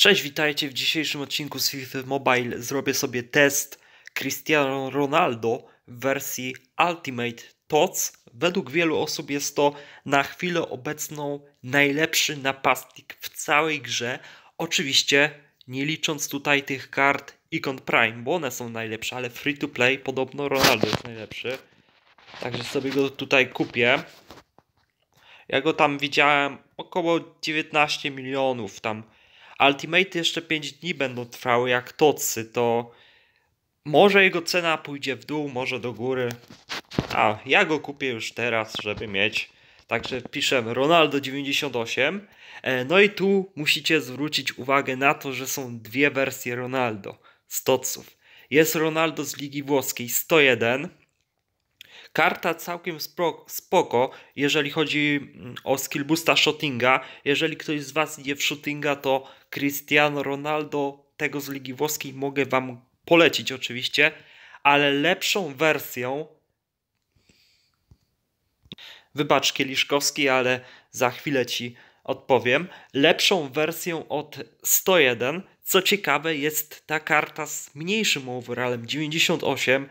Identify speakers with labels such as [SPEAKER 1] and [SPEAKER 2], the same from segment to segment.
[SPEAKER 1] Cześć, witajcie w dzisiejszym odcinku z FIFA Mobile. Zrobię sobie test Cristiano Ronaldo w wersji Ultimate TOTS. Według wielu osób jest to na chwilę obecną najlepszy napastnik w całej grze. Oczywiście nie licząc tutaj tych kart Icon Prime, bo one są najlepsze, ale free to play podobno Ronaldo jest najlepszy. Także sobie go tutaj kupię. Ja go tam widziałem około 19 milionów tam Ultimate jeszcze 5 dni będą trwały jak tocy, to może jego cena pójdzie w dół, może do góry. A ja go kupię już teraz, żeby mieć. Także piszemy Ronaldo98. E, no i tu musicie zwrócić uwagę na to, że są dwie wersje Ronaldo z toców. Jest Ronaldo z Ligi Włoskiej 101, Karta całkiem spoko, jeżeli chodzi mm, o skill boosta shootinga. Jeżeli ktoś z Was nie w shootinga, to Cristiano Ronaldo tego z Ligi Włoskiej mogę Wam polecić oczywiście, ale lepszą wersją wybacz Kieliszkowski, ale za chwilę Ci odpowiem. Lepszą wersją od 101. Co ciekawe, jest ta karta z mniejszym overallem 98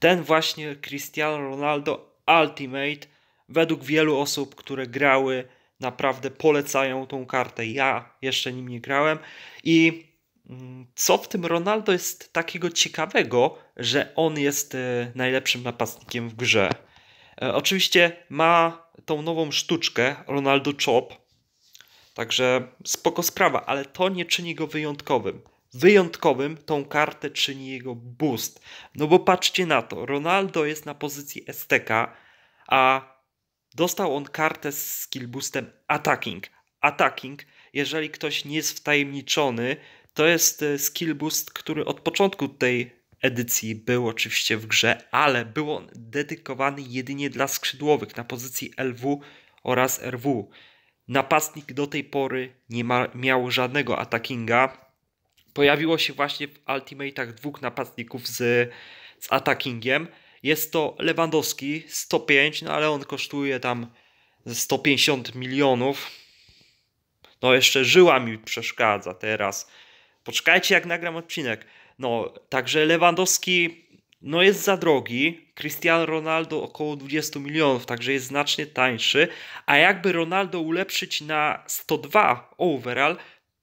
[SPEAKER 1] ten właśnie Cristiano Ronaldo Ultimate według wielu osób, które grały, naprawdę polecają tą kartę. Ja jeszcze nim nie grałem i mm, co w tym Ronaldo jest takiego ciekawego, że on jest e, najlepszym napastnikiem w grze. E, oczywiście ma tą nową sztuczkę Ronaldo Chop, także spoko sprawa, ale to nie czyni go wyjątkowym wyjątkowym tą kartę czyni jego boost. No bo patrzcie na to, Ronaldo jest na pozycji STK, a dostał on kartę z skill boostem attacking. Attacking, jeżeli ktoś nie jest wtajemniczony, to jest e, skill boost, który od początku tej edycji był oczywiście w grze, ale był on dedykowany jedynie dla skrzydłowych na pozycji LW oraz RW. Napastnik do tej pory nie ma, miał żadnego attackinga, pojawiło się właśnie w Ultimate'ach dwóch napastników z, z attackingiem. Jest to Lewandowski 105, no ale on kosztuje tam 150 milionów. No jeszcze żyła mi przeszkadza teraz. Poczekajcie jak nagram odcinek. No, także Lewandowski no jest za drogi. Cristiano Ronaldo około 20 milionów, także jest znacznie tańszy. A jakby Ronaldo ulepszyć na 102 overall,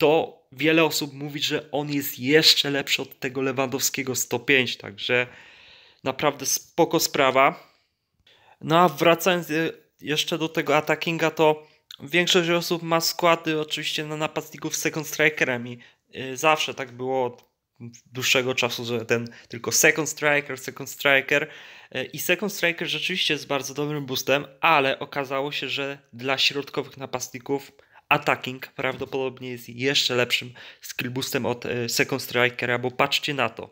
[SPEAKER 1] to wiele osób mówi, że on jest jeszcze lepszy od tego Lewandowskiego 105, także naprawdę spoko sprawa. No a wracając e, jeszcze do tego attackinga, to większość osób ma składy oczywiście na napastników second strikerem i e, zawsze tak było od dłuższego czasu, że ten tylko second striker, second striker e, i second striker rzeczywiście jest bardzo dobrym boostem, ale okazało się, że dla środkowych napastników Attacking prawdopodobnie jest jeszcze lepszym skillboostem od e, Second Strikera, bo patrzcie na to.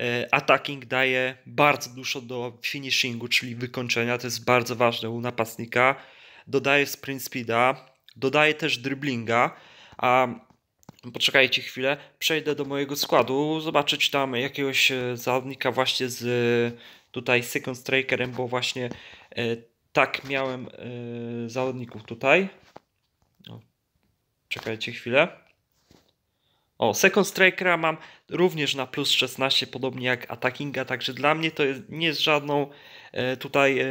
[SPEAKER 1] E, Attacking daje bardzo dużo do finishingu, czyli wykończenia, to jest bardzo ważne u napastnika. Dodaje sprint speeda, dodaje też driblinga, a poczekajcie chwilę, przejdę do mojego składu, zobaczyć tam jakiegoś e, zawodnika właśnie z tutaj Second Strikerem, bo właśnie tak miałem zawodników tutaj. Czekajcie chwilę. O, Second Strikera mam również na plus 16, podobnie jak Attackinga, także dla mnie to jest, nie jest żadną e, tutaj e,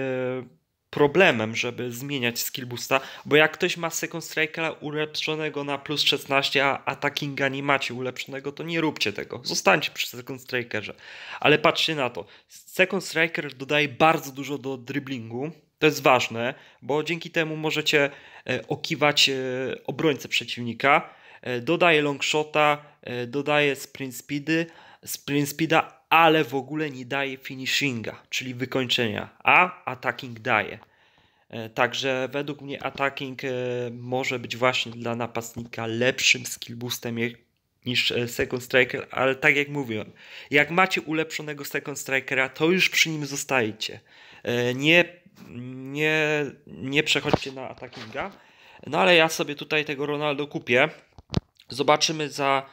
[SPEAKER 1] problemem, żeby zmieniać skill boosta, bo jak ktoś ma Second Strikera ulepszonego na plus 16, a Attackinga nie macie ulepszonego, to nie róbcie tego. Zostańcie przy Second Strikerze. Ale patrzcie na to. Second Striker dodaje bardzo dużo do driblingu, to jest ważne, bo dzięki temu możecie e, okiwać e, obrońcę przeciwnika. E, dodaje longshota, dodaje sprint speedy, sprint speeda, ale w ogóle nie daje finishinga, czyli wykończenia, a attacking daje. Także według mnie attacking może być właśnie dla napastnika lepszym skill boostem niż second striker, ale tak jak mówiłem, jak macie ulepszonego second strikera, to już przy nim zostajecie. Nie nie, nie przechodźcie na attackinga. No ale ja sobie tutaj tego Ronaldo kupię. Zobaczymy za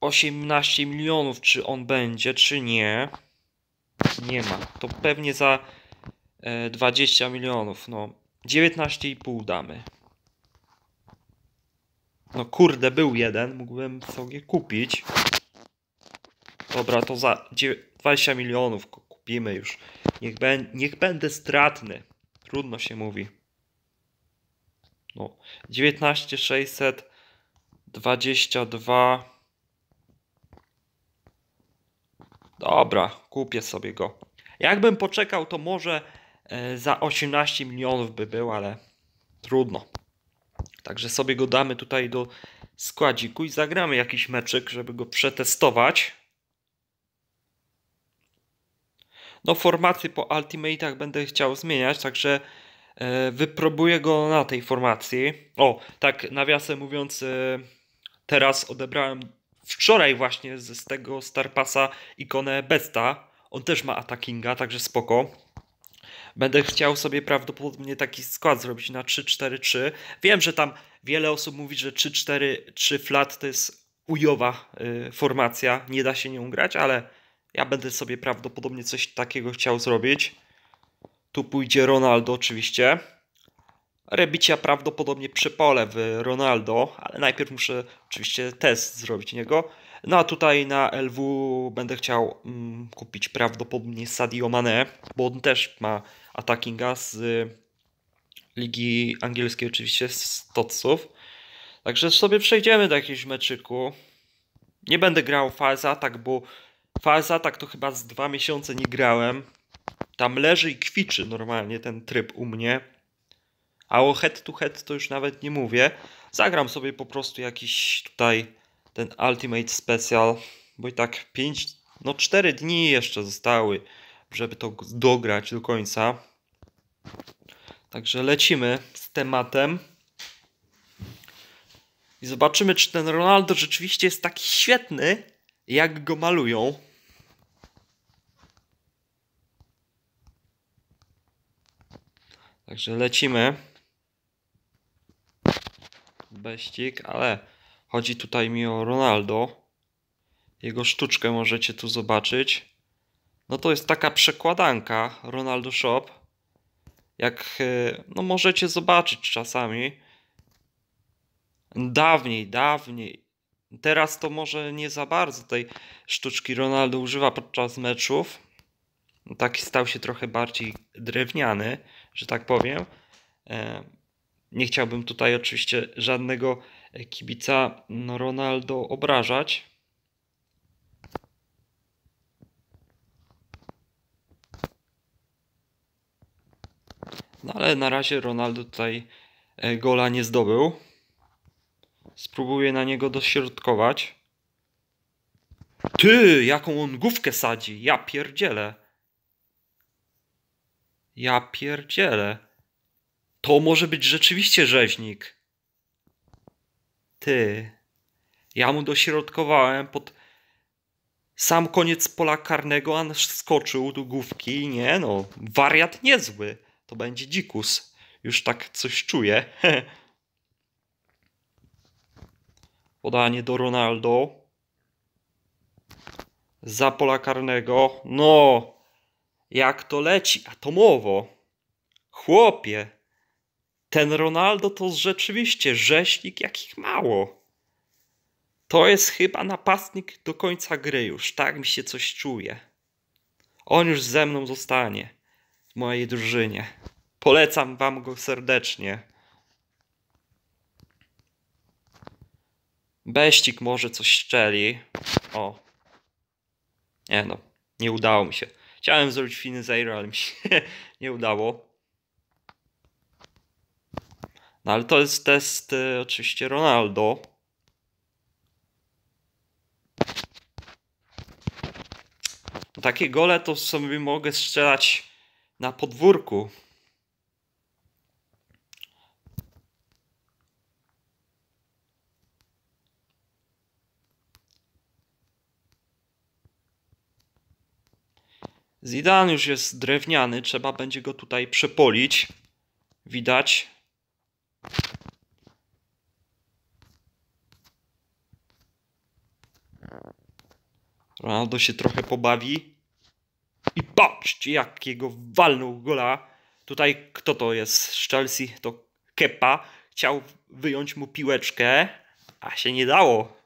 [SPEAKER 1] 18 milionów, czy on będzie, czy nie. Nie ma. To pewnie za 20 e, milionów. No, 19,5 damy. No kurde, był jeden. Mógłbym sobie kupić. Dobra, to za 20 milionów kupimy już. Niech, niech będę stratny. Trudno się mówi. No. 19622. Dobra, kupię sobie go. Jakbym poczekał, to może e, za 18 milionów by był, ale trudno. Także sobie go damy tutaj do składziku i zagramy jakiś meczyk, żeby go przetestować. no formacje po Ultimate'ach będę chciał zmieniać, także e, wypróbuję go na tej formacji. O, tak nawiasem mówiąc, e, teraz odebrałem wczoraj właśnie z tego Starpasa ikonę Besta. On też ma attackinga, także spoko. Będę chciał sobie prawdopodobnie taki skład zrobić na 3-4-3. Wiem, że tam wiele osób mówi, że 3-4-3 flat to jest ujowa y, formacja, nie da się nią grać, ale ja będę sobie prawdopodobnie coś takiego chciał zrobić. Tu pójdzie Ronaldo oczywiście. Rebicia prawdopodobnie przepolę w Ronaldo, ale najpierw muszę oczywiście test zrobić niego. No a tutaj na LW będę chciał mm, kupić prawdopodobnie Sadio Mane, bo on też ma attackinga z y, Ligi Angielskiej oczywiście, z Totsów. Także sobie przejdziemy do jakiegoś meczyku. Nie będę grał faza, tak, bo Falsa tak to chyba z dwa miesiące nie grałem. Tam leży i kwiczy normalnie ten tryb u mnie. A o head to head to już nawet nie mówię. Zagram sobie po prostu jakiś tutaj ten Ultimate Special, bo i tak 5, no 4 dni jeszcze zostały, żeby to dograć do końca. Także lecimy z tematem. I zobaczymy, czy ten Ronaldo rzeczywiście jest taki świetny, jak go malują. Także lecimy. Beścik, ale chodzi tutaj mi o Ronaldo. Jego sztuczkę możecie tu zobaczyć. No to jest taka przekładanka Ronaldo Shop. Jak e, no możecie zobaczyć czasami. Dawniej, dawniej Teraz to może nie za bardzo tej sztuczki Ronaldo używa podczas meczów. Taki stał się trochę bardziej drewniany, że tak powiem. E, nie chciałbym tutaj oczywiście żadnego kibica no, Ronaldo obrażać. No ale na razie Ronaldo tutaj e, gola nie zdobył. Spróbuję na niego dośrodkować. Ty, jaką on główkę sadzi! Ja pierdzielę! Ja pierdzielę! To może być rzeczywiście rzeźnik. Ty. Ja mu dośrodkowałem pod sam koniec pola karnego, a skoczył do główki. Nie no, wariat niezły. To będzie dzikus. Już tak coś czuję. Podanie do Ronaldo. Za pola karnego. No! Jak to leci atomowo. Chłopie. Ten Ronaldo to rzeczywiście rzeźnik jakich mało. To jest chyba napastnik do końca gry już. Tak mi się coś czuje. On już ze mną zostanie. W mojej drużynie. Polecam wam go serdecznie. Beścik może coś szczeli. O. Nie no, nie udało mi się. Chciałem zrobić finy zero, ale mi się nie udało. No ale to jest test y, oczywiście Ronaldo. No, takie gole to sobie mogę strzelać na podwórku. Zidan już jest drewniany, trzeba będzie go tutaj przepolić. Widać. Ronaldo się trochę pobawi. I patrzcie, jakiego walnął gola. Tutaj kto to jest z Chelsea? To Kepa. Chciał wyjąć mu piłeczkę, a się nie dało.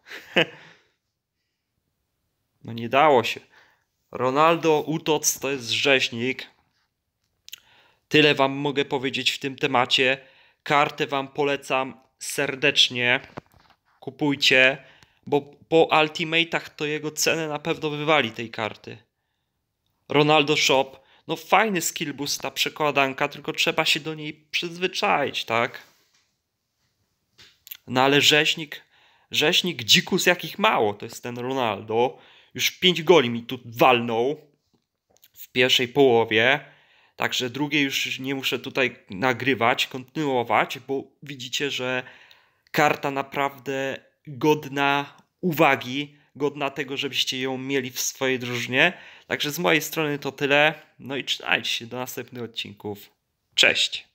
[SPEAKER 1] no nie dało się. Ronaldo Utoc to jest rzeźnik. Tyle wam mogę powiedzieć w tym temacie. Kartę wam polecam serdecznie. Kupujcie, bo po ultimate'ach to jego cenę na pewno wywali tej karty. Ronaldo Shop. No fajny skill boost ta przekładanka, tylko trzeba się do niej przyzwyczaić, tak? No ale rzeźnik, rzeźnik dzikus jakich mało, to jest ten Ronaldo. Już pięć goli mi tu walnął w pierwszej połowie. Także drugie już nie muszę tutaj nagrywać, kontynuować, bo widzicie, że karta naprawdę godna uwagi, godna tego, żebyście ją mieli w swojej drużynie. Także z mojej strony to tyle. No i trzymajcie się do następnych odcinków. Cześć!